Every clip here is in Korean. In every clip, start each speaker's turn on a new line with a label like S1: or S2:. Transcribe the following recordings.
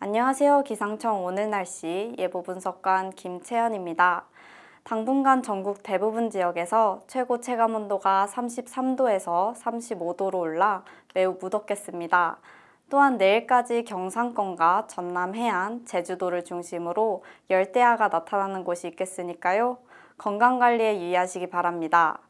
S1: 안녕하세요. 기상청 오늘 날씨 예보 분석관 김채연입니다. 당분간 전국 대부분 지역에서 최고 체감 온도가 33도에서 35도로 올라 매우 무덥겠습니다. 또한 내일까지 경상권과 전남 해안, 제주도를 중심으로 열대야가 나타나는 곳이 있겠으니까요. 건강관리에 유의하시기 바랍니다.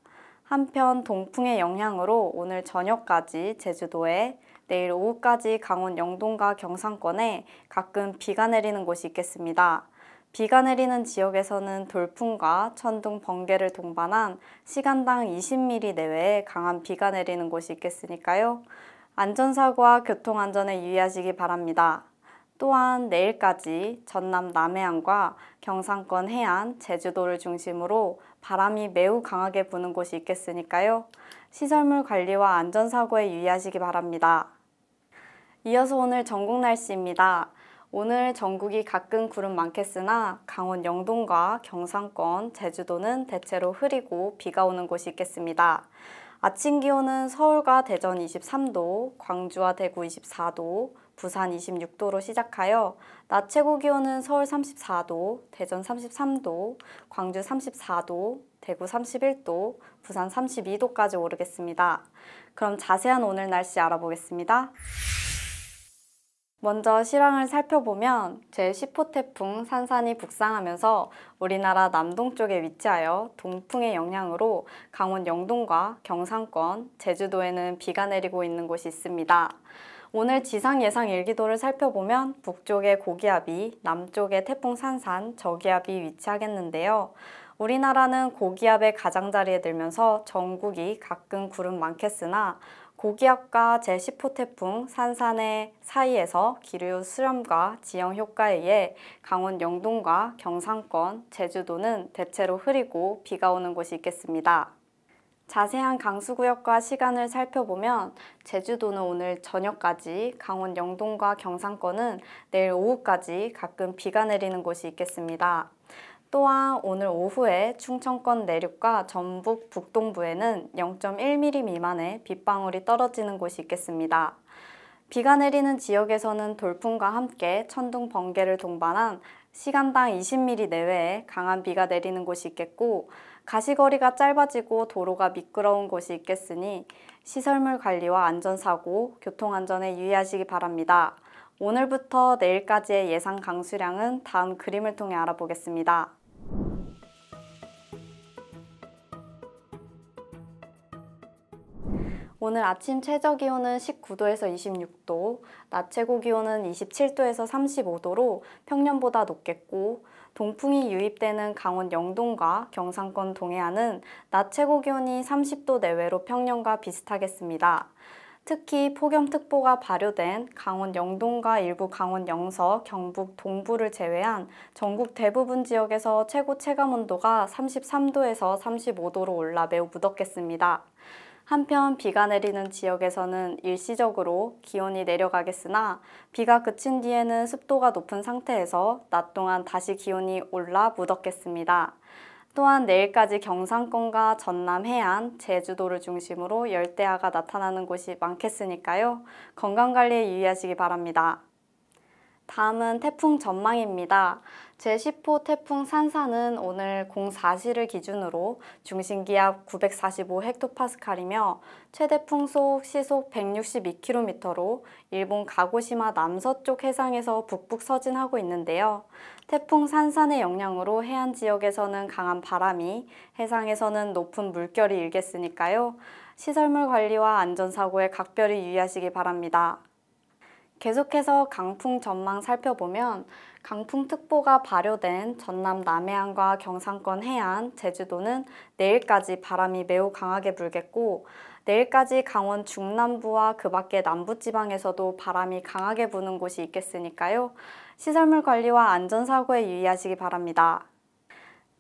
S1: 한편 동풍의 영향으로 오늘 저녁까지 제주도에 내일 오후까지 강원 영동과 경상권에 가끔 비가 내리는 곳이 있겠습니다. 비가 내리는 지역에서는 돌풍과 천둥, 번개를 동반한 시간당 20mm 내외의 강한 비가 내리는 곳이 있겠으니까요. 안전사고와 교통안전에 유의하시기 바랍니다. 또한 내일까지 전남 남해안과 경상권 해안, 제주도를 중심으로 바람이 매우 강하게 부는 곳이 있겠으니까요. 시설물 관리와 안전사고에 유의하시기 바랍니다. 이어서 오늘 전국 날씨입니다. 오늘 전국이 가끔 구름 많겠으나 강원 영동과 경상권, 제주도는 대체로 흐리고 비가 오는 곳이 있겠습니다. 아침 기온은 서울과 대전 23도, 광주와 대구 24도, 부산 26도로 시작하여 낮 최고 기온은 서울 34도, 대전 33도, 광주 34도, 대구 31도, 부산 32도까지 오르겠습니다. 그럼 자세한 오늘 날씨 알아보겠습니다. 먼저 실황을 살펴보면 제10호 태풍 산산이 북상하면서 우리나라 남동쪽에 위치하여 동풍의 영향으로 강원 영동과 경상권, 제주도에는 비가 내리고 있는 곳이 있습니다. 오늘 지상 예상 일기도를 살펴보면 북쪽에 고기압이, 남쪽에 태풍 산산, 저기압이 위치하겠는데요. 우리나라는 고기압의 가장자리에 들면서 전국이 가끔 구름 많겠으나 고기압과 제10호 태풍 산산의 사이에서 기류 수렴과 지형 효과에 의해 강원 영동과 경상권, 제주도는 대체로 흐리고 비가 오는 곳이 있겠습니다. 자세한 강수구역과 시간을 살펴보면 제주도는 오늘 저녁까지, 강원 영동과 경상권은 내일 오후까지 가끔 비가 내리는 곳이 있겠습니다. 또한 오늘 오후에 충청권 내륙과 전북 북동부에는 0.1mm 미만의 빗방울이 떨어지는 곳이 있겠습니다. 비가 내리는 지역에서는 돌풍과 함께 천둥 번개를 동반한 시간당 20mm 내외의 강한 비가 내리는 곳이 있겠고 가시거리가 짧아지고 도로가 미끄러운 곳이 있겠으니 시설물 관리와 안전사고, 교통안전에 유의하시기 바랍니다. 오늘부터 내일까지의 예상 강수량은 다음 그림을 통해 알아보겠습니다. 오늘 아침 최저 기온은 19도에서 26도, 낮 최고 기온은 27도에서 35도로 평년보다 높겠고, 동풍이 유입되는 강원 영동과 경상권 동해안은 낮 최고 기온이 30도 내외로 평년과 비슷하겠습니다. 특히 폭염특보가 발효된 강원 영동과 일부 강원 영서, 경북 동부를 제외한 전국 대부분 지역에서 최고 체감온도가 33도에서 35도로 올라 매우 무덥겠습니다. 한편 비가 내리는 지역에서는 일시적으로 기온이 내려가겠으나 비가 그친 뒤에는 습도가 높은 상태에서 낮 동안 다시 기온이 올라 무덥겠습니다. 또한 내일까지 경상권과 전남 해안, 제주도를 중심으로 열대야가 나타나는 곳이 많겠으니까요. 건강관리에 유의하시기 바랍니다. 다음은 태풍 전망입니다. 제10호 태풍 산사는 오늘 04시를 기준으로 중심기압 945헥토파스칼이며 최대 풍속 시속 162km로 일본 가고시마 남서쪽 해상에서 북북 서진하고 있는데요. 태풍 산산의 영향으로 해안 지역에서는 강한 바람이 해상에서는 높은 물결이 일겠으니까요. 시설물 관리와 안전사고에 각별히 유의하시기 바랍니다. 계속해서 강풍 전망 살펴보면 강풍특보가 발효된 전남 남해안과 경상권 해안, 제주도는 내일까지 바람이 매우 강하게 불겠고 내일까지 강원 중남부와 그 밖의 남부지방에서도 바람이 강하게 부는 곳이 있겠으니까요. 시설물 관리와 안전사고에 유의하시기 바랍니다.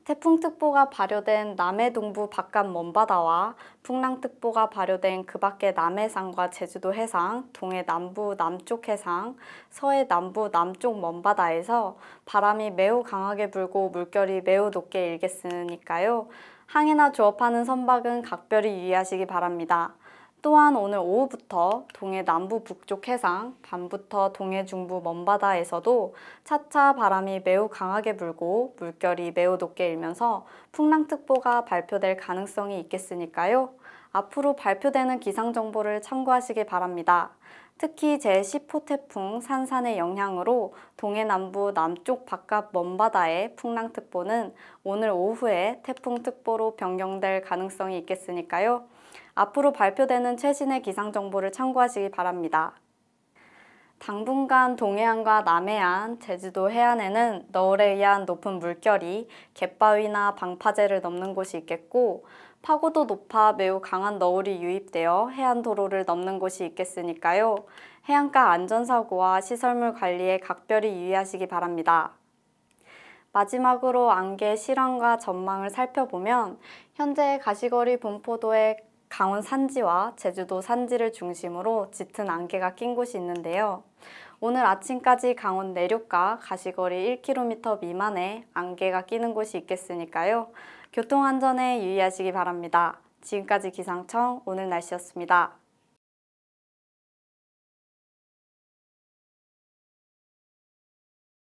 S1: 태풍특보가 발효된 남해 동부 바깥 먼바다와 풍랑특보가 발효된 그 밖의 남해상과 제주도 해상, 동해 남부 남쪽 해상, 서해 남부 남쪽 먼바다에서 바람이 매우 강하게 불고 물결이 매우 높게 일겠으니까요. 항해나 조업하는 선박은 각별히 유의하시기 바랍니다. 또한 오늘 오후부터 동해 남부 북쪽 해상, 밤부터 동해 중부 먼바다에서도 차차 바람이 매우 강하게 불고 물결이 매우 높게 일면서 풍랑특보가 발표될 가능성이 있겠으니까요. 앞으로 발표되는 기상정보를 참고하시기 바랍니다. 특히 제10호 태풍 산산의 영향으로 동해 남부 남쪽 바깥 먼바다의 풍랑특보는 오늘 오후에 태풍특보로 변경될 가능성이 있겠으니까요. 앞으로 발표되는 최신의 기상 정보를 참고하시기 바랍니다. 당분간 동해안과 남해안, 제주도 해안에는 너울에 의한 높은 물결이 갯바위나 방파제를 넘는 곳이 있겠고 파고도 높아 매우 강한 너울이 유입되어 해안도로를 넘는 곳이 있겠으니까요. 해안가 안전사고와 시설물 관리에 각별히 유의하시기 바랍니다. 마지막으로 안개 실황과 전망을 살펴보면 현재 가시거리 분포도의 강원 산지와 제주도 산지를 중심으로 짙은 안개가 낀 곳이 있는데요. 오늘 아침까지 강원 내륙과 가시거리 1km 미만의 안개가 끼는 곳이 있겠으니까요. 교통안전에 유의하시기 바랍니다. 지금까지 기상청 오늘 날씨였습니다.